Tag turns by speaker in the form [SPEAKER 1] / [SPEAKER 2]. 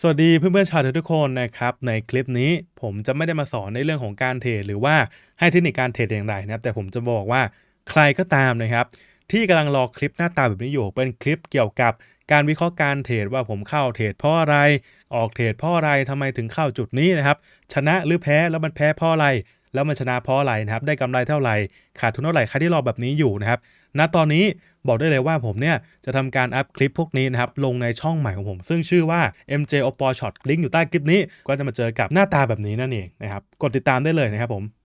[SPEAKER 1] สวัสดีเพื่อนๆชาวเทรดทุกคนนะครับในคลิปนี้ผมจะไม่ได้มาสอนในเรื่องของการเทรดหรือว่าให้เทคนิคการเทรดอย่างไรนะครับแต่ผมจะบอกว่าใครก็ตามนะครับ ที่กำลังรอคลิปหน้าตาแบบนี้อยู่ เป็นคลิปเกี่ยวกับการวิเคราะห์การเทรดว่าผมเข้าเทรดเพราะอะไร ออกเทรดเพราะอะไรทำไมถึงเข้าจุดนี้นะครับชนะหรือแพ้แล้วมันแพ้เพราะอะไรแล้วมันชนะเพราะอะไรนะครับ ได้กำไรเท่าไหร่ ขาดทุนเท่าไหร่ ใครที่รอแบบนี้อยู่นะครับ ณ ตอนนี้บอกได้เลยว่าผมเนี่ยจะทำการอัพคลิปพวกนี้นะครับ ลงในช่องใหม่ของผม ซึ่งชื่อว่า MJ o p p o Shot ลิงก์อยู่ใต้คลิปนี้ ก็จะมาเจอกับหน้าตาแบบนี้นั่นเองนะครับ กดติดตามได้เลยนะครับผม